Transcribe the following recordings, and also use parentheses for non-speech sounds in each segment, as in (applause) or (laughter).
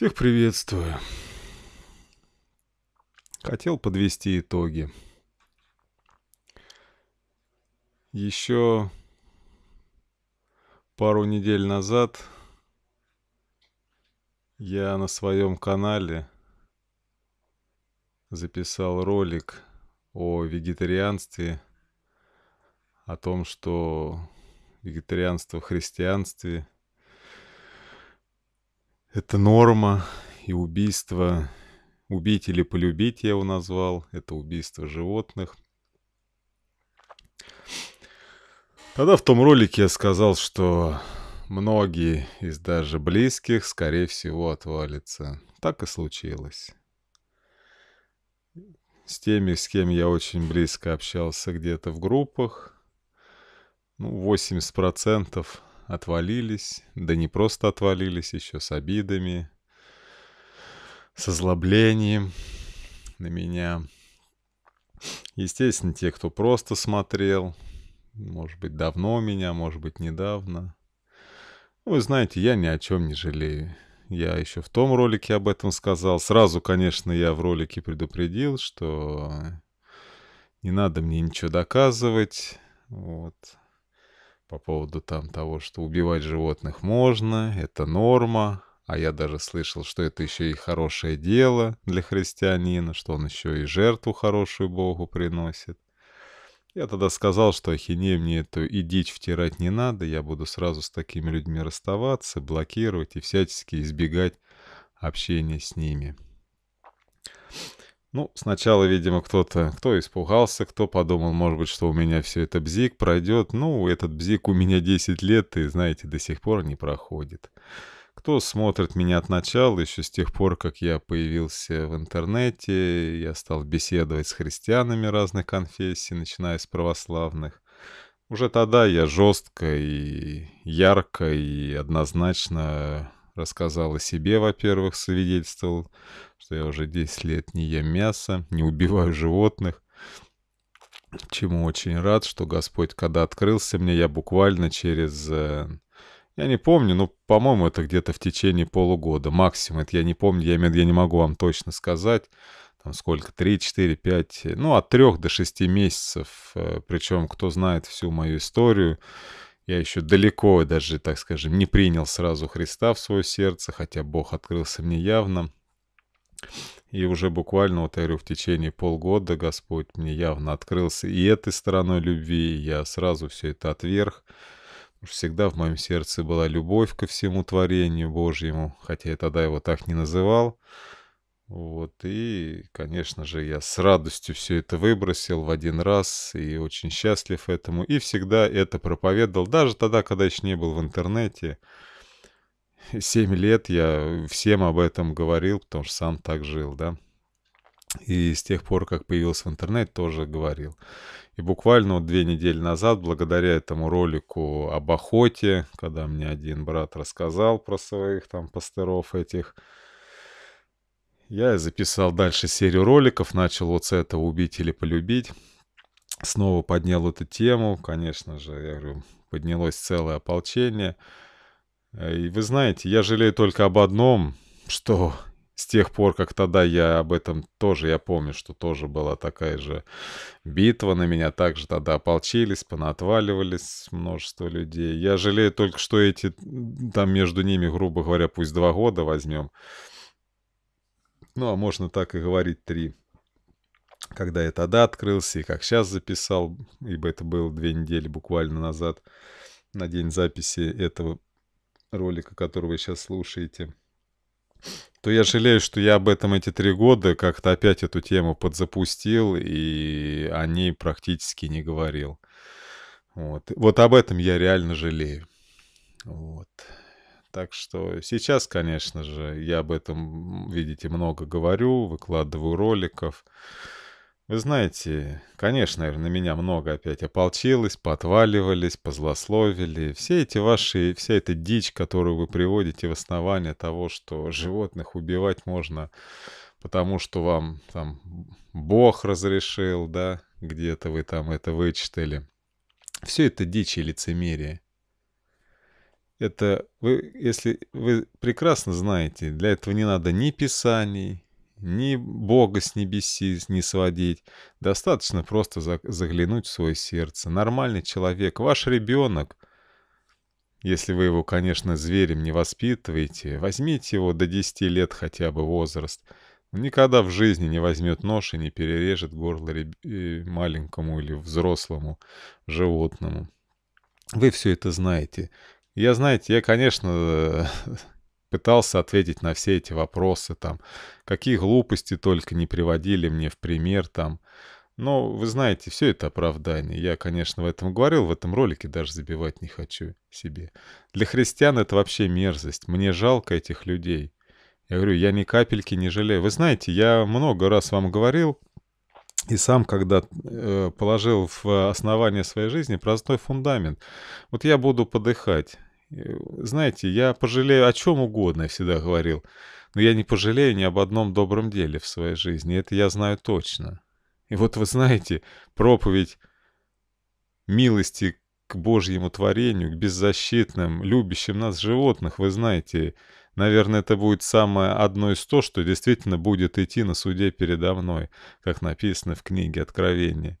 Всех приветствую. Хотел подвести итоги. Еще пару недель назад я на своем канале записал ролик о вегетарианстве, о том, что вегетарианство в христианстве – это норма и убийство. Убить или полюбить я его назвал. Это убийство животных. Тогда в том ролике я сказал, что многие из даже близких, скорее всего, отвалятся. Так и случилось. С теми, с кем я очень близко общался где-то в группах, ну, 80% отвалились, да не просто отвалились, еще с обидами, с озлоблением на меня. Естественно, те, кто просто смотрел, может быть, давно меня, может быть, недавно. Вы знаете, я ни о чем не жалею. Я еще в том ролике об этом сказал. Сразу, конечно, я в ролике предупредил, что не надо мне ничего доказывать. Вот по поводу там того, что убивать животных можно, это норма, а я даже слышал, что это еще и хорошее дело для христианина, что он еще и жертву хорошую Богу приносит. Я тогда сказал, что ахинея мне эту и дичь втирать не надо, я буду сразу с такими людьми расставаться, блокировать и всячески избегать общения с ними. Ну, сначала, видимо, кто-то, кто испугался, кто подумал, может быть, что у меня все это бзик пройдет. Ну, этот бзик у меня 10 лет и, знаете, до сих пор не проходит. Кто смотрит меня от начала, еще с тех пор, как я появился в интернете, я стал беседовать с христианами разных конфессий, начиная с православных. Уже тогда я жестко и ярко и однозначно рассказал о себе, во-первых, свидетельствовал, что я уже 10 лет не ем мясо, не убиваю животных, чему очень рад, что Господь, когда открылся мне, я буквально через... Э, я не помню, ну, по-моему, это где-то в течение полугода, максимум, это я не помню, я, я не могу вам точно сказать, там сколько, 3, 4, 5, ну, от 3 до 6 месяцев, э, причем, кто знает всю мою историю, я еще далеко даже, так скажем, не принял сразу Христа в свое сердце, хотя Бог открылся мне явно. И уже буквально, вот я говорю, в течение полгода Господь мне явно открылся и этой стороной любви, и я сразу все это отверг. Всегда в моем сердце была любовь ко всему творению Божьему, хотя я тогда его так не называл. Вот, и, конечно же, я с радостью все это выбросил в один раз и очень счастлив этому. И всегда это проповедовал, даже тогда, когда еще не был в интернете. Семь лет я всем об этом говорил, потому что сам так жил, да. И с тех пор, как появился в интернете, тоже говорил. И буквально вот две недели назад, благодаря этому ролику об охоте, когда мне один брат рассказал про своих там пастеров этих, я записал дальше серию роликов, начал вот с этого «Убить или полюбить». Снова поднял эту тему, конечно же, я говорю, поднялось целое ополчение. И вы знаете, я жалею только об одном, что с тех пор, как тогда я об этом тоже, я помню, что тоже была такая же битва на меня, также тогда ополчились, понатваливались множество людей. Я жалею только, что эти, там между ними, грубо говоря, пусть два года возьмем, ну, а можно так и говорить три. Когда я тогда открылся, и как сейчас записал, ибо это было две недели буквально назад, на день записи этого ролика, который вы сейчас слушаете, то я жалею, что я об этом эти три года как-то опять эту тему подзапустил и о ней практически не говорил. Вот, вот об этом я реально жалею. Вот. Так что сейчас, конечно же, я об этом, видите, много говорю, выкладываю роликов. Вы знаете, конечно, на меня много опять ополчилось, подваливались, позлословили. Все эти ваши, вся эта дичь, которую вы приводите в основание того, что животных убивать можно, потому что вам там Бог разрешил, да, где-то вы там это вычитали. Все это дичь и лицемерие. Это вы, если вы прекрасно знаете, для этого не надо ни писаний, ни Бога с небеси не сводить. Достаточно просто заглянуть в свое сердце. Нормальный человек, ваш ребенок, если вы его, конечно, зверем не воспитываете, возьмите его до 10 лет хотя бы возраст. никогда в жизни не возьмет нож и не перережет горло реб... Э, маленькому или взрослому животному. Вы все это знаете. Я, знаете, я, конечно, (laughs) пытался ответить на все эти вопросы, там, какие глупости только не приводили мне в пример, там. Но, вы знаете, все это оправдание. Я, конечно, в этом говорил, в этом ролике даже забивать не хочу себе. Для христиан это вообще мерзость. Мне жалко этих людей. Я говорю, я ни капельки не жалею. Вы знаете, я много раз вам говорил, и сам когда э, положил в основание своей жизни простой фундамент. Вот я буду подыхать. Знаете, я пожалею о чем угодно, я всегда говорил. Но я не пожалею ни об одном добром деле в своей жизни. Это я знаю точно. И вот вы знаете, проповедь милости к Божьему творению, к беззащитным, любящим нас животных, вы знаете, Наверное, это будет самое одно из то, что действительно будет идти на суде передо мной, как написано в книге Откровения.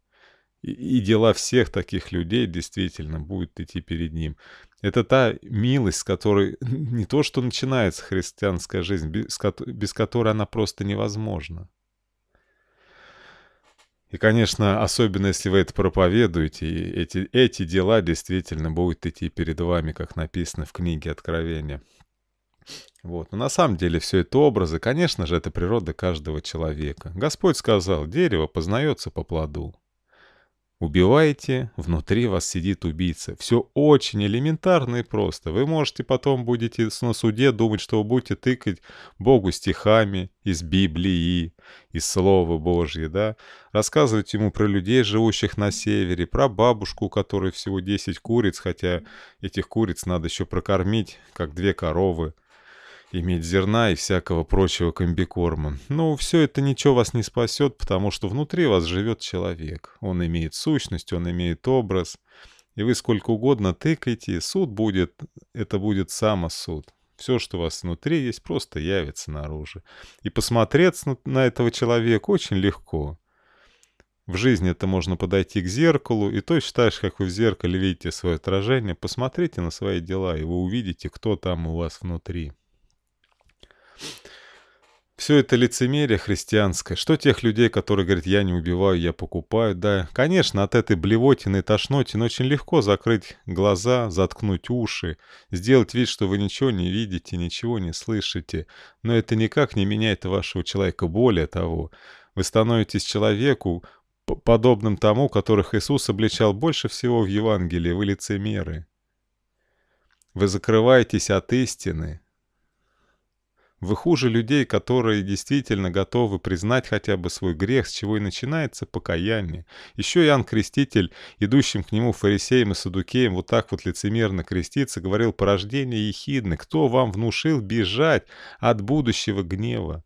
И, и дела всех таких людей действительно будут идти перед ним. Это та милость, с которой (laughs) не то что начинается христианская жизнь, без, без которой она просто невозможна. И, конечно, особенно если вы это проповедуете, эти, эти дела действительно будут идти перед вами, как написано в книге Откровения. Вот. Но на самом деле все это образы, конечно же, это природа каждого человека. Господь сказал, дерево познается по плоду. Убивайте, внутри вас сидит убийца. Все очень элементарно и просто. Вы можете потом будете на суде думать, что вы будете тыкать Богу стихами из Библии, из Слова Божьего, да? Рассказывать ему про людей, живущих на севере, про бабушку, у которой всего 10 куриц, хотя этих куриц надо еще прокормить, как две коровы иметь зерна и всякого прочего комбикорма. Но ну, все это ничего вас не спасет, потому что внутри вас живет человек. Он имеет сущность, он имеет образ. И вы сколько угодно тыкайте, суд будет, это будет самосуд. Все, что у вас внутри есть, просто явится наружу. И посмотреть на этого человека очень легко. В жизни это можно подойти к зеркалу, и то так же, как вы в зеркале видите свое отражение, посмотрите на свои дела, и вы увидите, кто там у вас внутри. Все это лицемерие христианское. Что тех людей, которые говорят, я не убиваю, я покупаю. Да, конечно, от этой блевотины и тошнотины очень легко закрыть глаза, заткнуть уши, сделать вид, что вы ничего не видите, ничего не слышите. Но это никак не меняет вашего человека. Более того, вы становитесь человеку, подобным тому, которых Иисус обличал больше всего в Евангелии, вы лицемеры. Вы закрываетесь от истины, вы хуже людей, которые действительно готовы признать хотя бы свой грех, с чего и начинается покаяние. Еще Иоанн Креститель, идущим к нему фарисеям и садукеям, вот так вот лицемерно креститься, говорил «порождение ехидны, кто вам внушил бежать от будущего гнева?»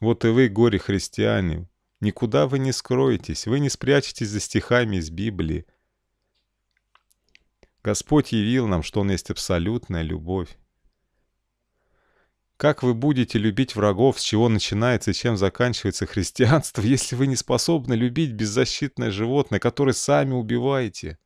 Вот и вы, горе-христиане, никуда вы не скроетесь, вы не спрячетесь за стихами из Библии. Господь явил нам, что Он есть абсолютная любовь. Как вы будете любить врагов, с чего начинается и чем заканчивается христианство, (laughs) если вы не способны любить беззащитное животное, которое сами убиваете?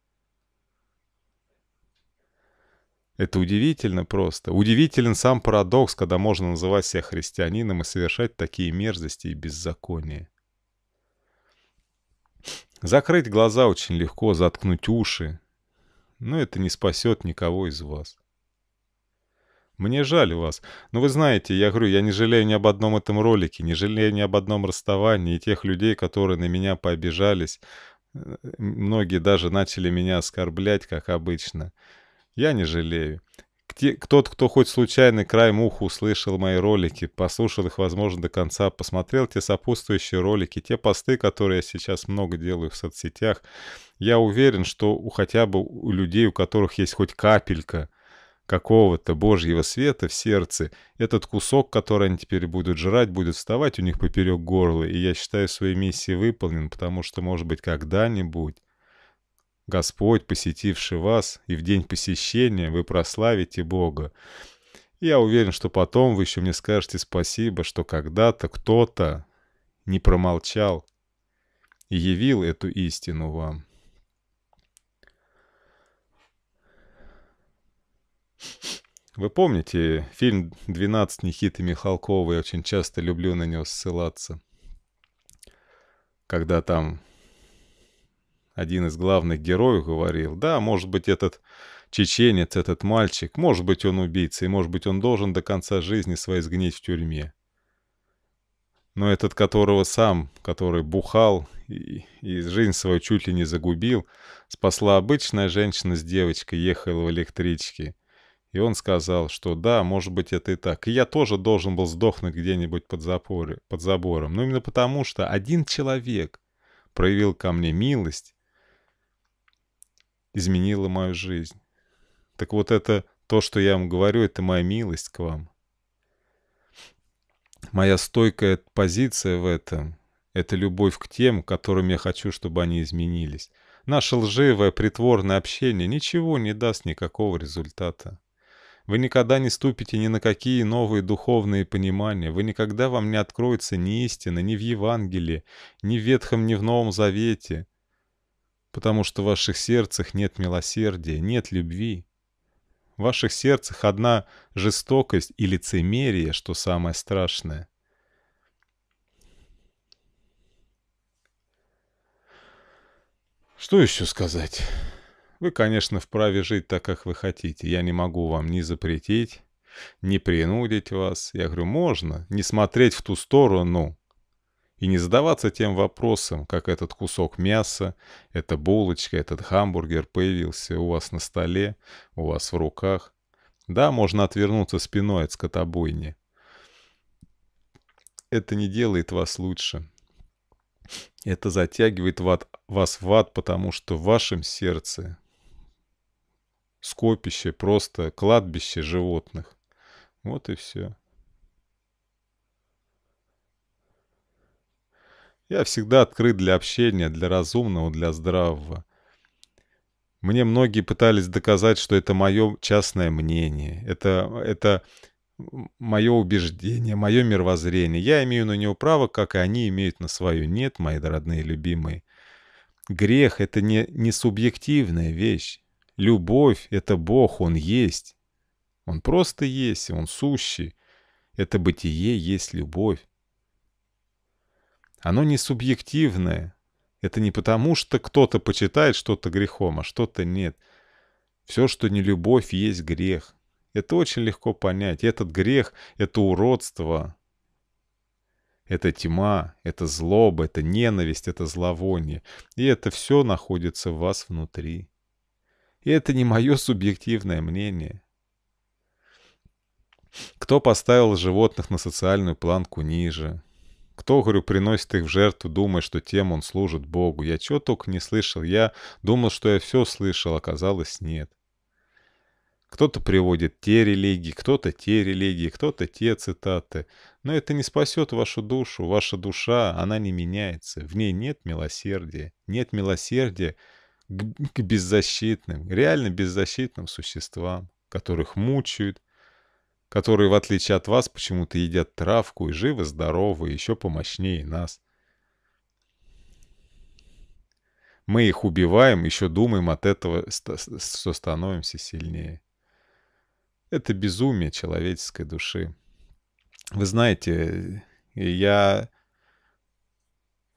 Это удивительно просто. Удивителен сам парадокс, когда можно называть себя христианином и совершать такие мерзости и беззакония. Закрыть глаза очень легко, заткнуть уши. Но это не спасет никого из вас. Мне жаль вас. Но вы знаете, я говорю, я не жалею ни об одном этом ролике, не жалею ни об одном расставании и тех людей, которые на меня пообижались. Э, многие даже начали меня оскорблять, как обычно. Я не жалею. Кто-то, кто хоть случайно край муху услышал мои ролики, послушал их, возможно, до конца, посмотрел те сопутствующие ролики, те посты, которые я сейчас много делаю в соцсетях, я уверен, что у хотя бы у людей, у которых есть хоть капелька – какого-то божьего света в сердце, этот кусок, который они теперь будут жрать, будет вставать у них поперек горла, и я считаю свою миссию выполнен, потому что, может быть, когда-нибудь Господь, посетивший вас, и в день посещения вы прославите Бога. Я уверен, что потом вы еще мне скажете спасибо, что когда-то кто-то не промолчал и явил эту истину вам. Вы помните фильм «12» Никиты Михалкова, я очень часто люблю на него ссылаться. Когда там один из главных героев говорил, да, может быть, этот чеченец, этот мальчик, может быть, он убийца, и может быть, он должен до конца жизни своей сгнить в тюрьме. Но этот, которого сам, который бухал и, и жизнь свою чуть ли не загубил, спасла обычная женщина с девочкой, ехала в электричке. И он сказал, что да, может быть это и так. И я тоже должен был сдохнуть где-нибудь под, запоре, под забором. Но ну, именно потому, что один человек проявил ко мне милость, изменила мою жизнь. Так вот это то, что я вам говорю, это моя милость к вам. Моя стойкая позиция в этом — это любовь к тем, которым я хочу, чтобы они изменились. Наше лживое притворное общение ничего не даст никакого результата. Вы никогда не ступите ни на какие новые духовные понимания, вы никогда вам не откроется ни истина, ни в Евангелии, ни в Ветхом, ни в Новом Завете, потому что в ваших сердцах нет милосердия, нет любви. В ваших сердцах одна жестокость и лицемерие, что самое страшное. Что еще сказать? Вы, конечно, вправе жить так, как вы хотите. Я не могу вам ни запретить, ни принудить вас. Я говорю, можно не смотреть в ту сторону и не задаваться тем вопросом, как этот кусок мяса, эта булочка, этот хамбургер появился у вас на столе, у вас в руках. Да, можно отвернуться спиной от скотобойни. Это не делает вас лучше. Это затягивает вас в ад, потому что в вашем сердце скопище, просто кладбище животных. Вот и все. Я всегда открыт для общения, для разумного, для здравого. Мне многие пытались доказать, что это мое частное мнение, это, это мое убеждение, мое мировоззрение. Я имею на него право, как и они имеют на свое. Нет, мои родные любимые. Грех — это не, не субъективная вещь. Любовь — это Бог, Он есть. Он просто есть, Он сущий. Это бытие есть любовь. Оно не субъективное. Это не потому, что кто-то почитает что-то грехом, а что-то нет. Все, что не любовь, есть грех. Это очень легко понять. Этот грех — это уродство. Это тьма, это злоба, это ненависть, это зловоние. И это все находится в вас внутри. И это не мое субъективное мнение. Кто поставил животных на социальную планку ниже? Кто, говорю, приносит их в жертву, думая, что тем он служит Богу? Я чего только не слышал. Я думал, что я все слышал, оказалось нет. Кто-то приводит те религии, кто-то те религии, кто-то те цитаты. Но это не спасет вашу душу. Ваша душа, она не меняется. В ней нет милосердия. Нет милосердия, к, к беззащитным, реально беззащитным существам, которых мучают, которые, в отличие от вас, почему-то едят травку и живы-здоровы, еще помощнее нас. Мы их убиваем, еще думаем от этого, что становимся сильнее. Это безумие человеческой души. Вы знаете, я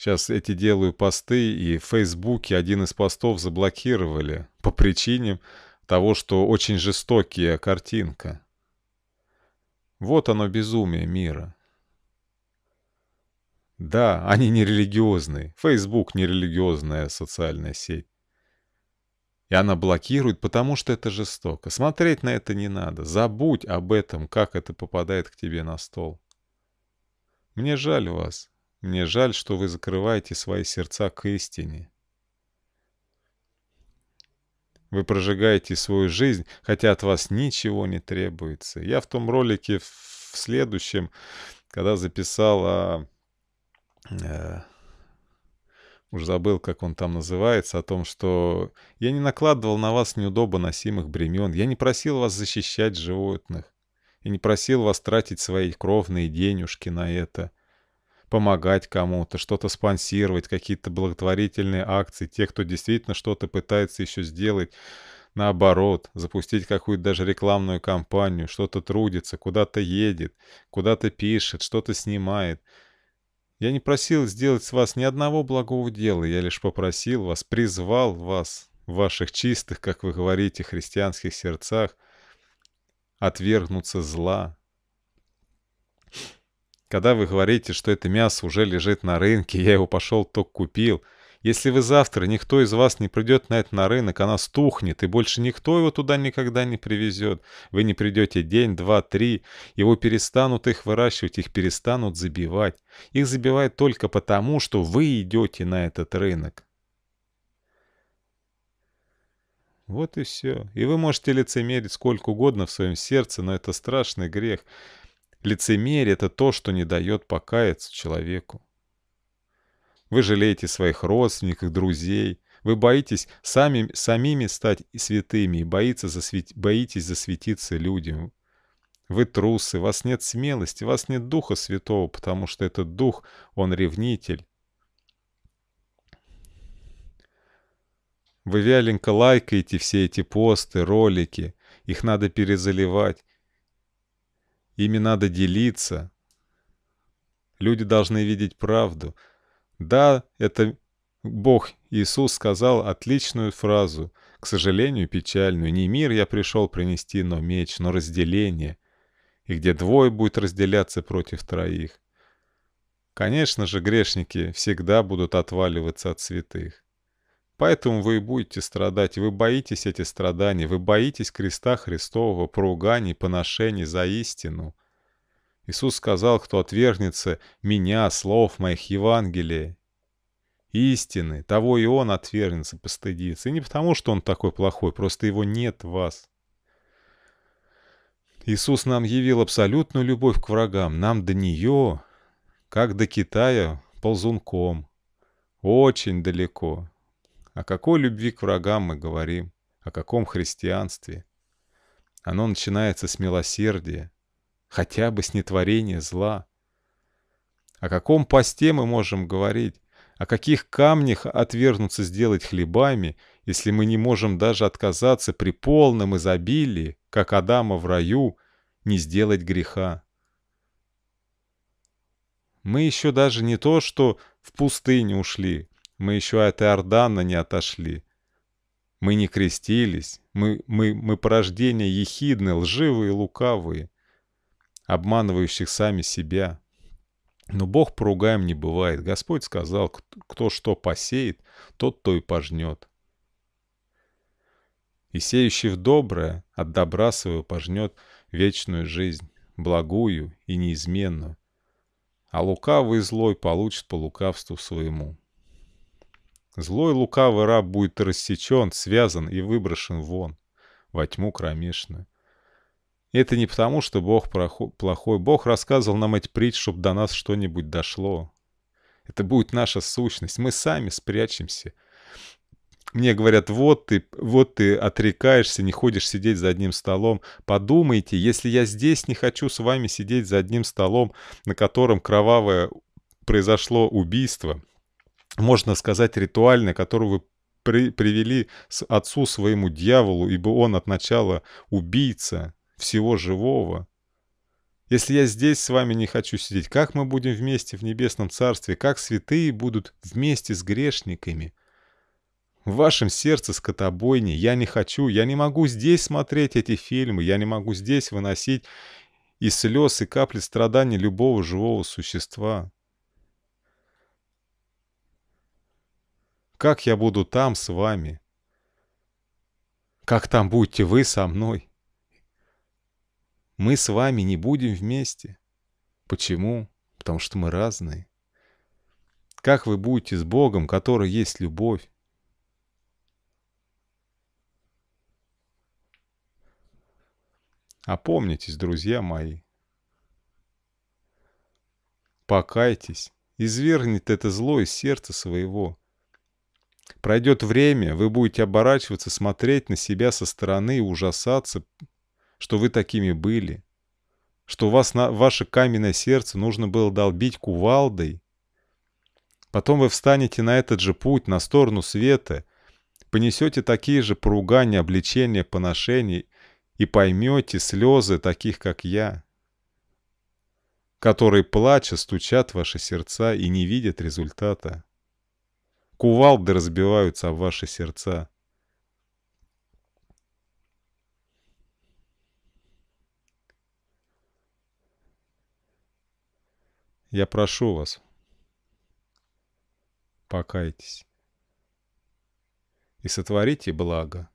Сейчас эти делаю посты, и в Фейсбуке один из постов заблокировали по причине того, что очень жестокая картинка. Вот оно безумие мира. Да, они не религиозные. Фейсбук не религиозная социальная сеть. И она блокирует, потому что это жестоко. Смотреть на это не надо. Забудь об этом, как это попадает к тебе на стол. Мне жаль вас. Мне жаль, что вы закрываете свои сердца к истине. Вы прожигаете свою жизнь, хотя от вас ничего не требуется. Я в том ролике в следующем, когда записал о... А, уже забыл, как он там называется, о том, что я не накладывал на вас неудобно носимых бремен, я не просил вас защищать животных, и не просил вас тратить свои кровные денежки на это — помогать кому-то, что-то спонсировать, какие-то благотворительные акции, те, кто действительно что-то пытается еще сделать, наоборот, запустить какую-то даже рекламную кампанию, что-то трудится, куда-то едет, куда-то пишет, что-то снимает. Я не просил сделать с вас ни одного благого дела, я лишь попросил вас, призвал вас в ваших чистых, как вы говорите, христианских сердцах отвергнуться зла, когда вы говорите, что это мясо уже лежит на рынке, я его пошел то купил. Если вы завтра, никто из вас не придет на это на рынок, она стухнет, и больше никто его туда никогда не привезет. Вы не придете день, два, три. Его перестанут их выращивать, их перестанут забивать. Их забивают только потому, что вы идете на этот рынок. Вот и все. И вы можете лицемерить сколько угодно в своем сердце, но это страшный грех. Лицемерие — это то, что не дает покаяться человеку. Вы жалеете своих родственников, друзей. Вы боитесь сами, самими стать святыми и боится засветить, боитесь засветиться людям. Вы трусы, вас нет смелости, вас нет Духа Святого, потому что этот Дух, он ревнитель. Вы вяленько лайкаете все эти посты, ролики. Их надо перезаливать. Ими надо делиться. Люди должны видеть правду. Да, это Бог Иисус сказал отличную фразу, к сожалению, печальную. Не мир я пришел принести, но меч, но разделение. И где двое будет разделяться против троих. Конечно же, грешники всегда будут отваливаться от святых. Поэтому вы и будете страдать, вы боитесь эти страдания, вы боитесь креста Христового, поруганий, поношений за истину. Иисус сказал, кто отвергнется меня, слов моих Евангелия, истины, того и он отвергнется, постыдится. И не потому, что он такой плохой, просто его нет в вас. Иисус нам явил абсолютную любовь к врагам, нам до нее, как до Китая, ползунком. Очень далеко. О какой любви к врагам мы говорим? О каком христианстве? Оно начинается с милосердия, хотя бы с нетворения зла. О каком посте мы можем говорить? О каких камнях отвергнуться сделать хлебами, если мы не можем даже отказаться при полном изобилии, как Адама в раю, не сделать греха? Мы еще даже не то, что в пустыню ушли, мы еще от Иордана не отошли. Мы не крестились. Мы, мы, мы порождения ехидны, лживые, лукавые, обманывающих сами себя. Но Бог поругаем не бывает. Господь сказал, кто что посеет, тот то и пожнет. И сеющий в доброе, от добра своего пожнет вечную жизнь, благую и неизменную. А лукавый и злой получит по лукавству своему. Злой лукавый раб будет рассечен, связан и выброшен вон, во тьму кромешную. это не потому, что Бог плохой. Бог рассказывал нам эти притчи, чтобы до нас что-нибудь дошло. Это будет наша сущность. Мы сами спрячемся. Мне говорят, вот ты, вот ты отрекаешься, не ходишь сидеть за одним столом. Подумайте, если я здесь не хочу с вами сидеть за одним столом, на котором кровавое произошло убийство – можно сказать, ритуальный, который вы при привели с отцу своему дьяволу, ибо он от начала убийца всего живого. Если я здесь с вами не хочу сидеть, как мы будем вместе в небесном царстве, как святые будут вместе с грешниками? В вашем сердце скотобойни, я не хочу, я не могу здесь смотреть эти фильмы, я не могу здесь выносить и слез, и капли страданий любого живого существа. Как я буду там с вами? Как там будете вы со мной? Мы с вами не будем вместе. Почему? Потому что мы разные. Как вы будете с Богом, который есть любовь? Опомнитесь, друзья мои. Покайтесь, извергнет это зло из сердца своего. Пройдет время, вы будете оборачиваться, смотреть на себя со стороны и ужасаться, что вы такими были, что вас на, ваше каменное сердце нужно было долбить кувалдой. Потом вы встанете на этот же путь, на сторону света, понесете такие же поругания, обличения, поношения и поймете слезы таких, как я, которые, плача, стучат в ваши сердца и не видят результата кувалды разбиваются об ваши сердца. Я прошу вас, покайтесь и сотворите благо.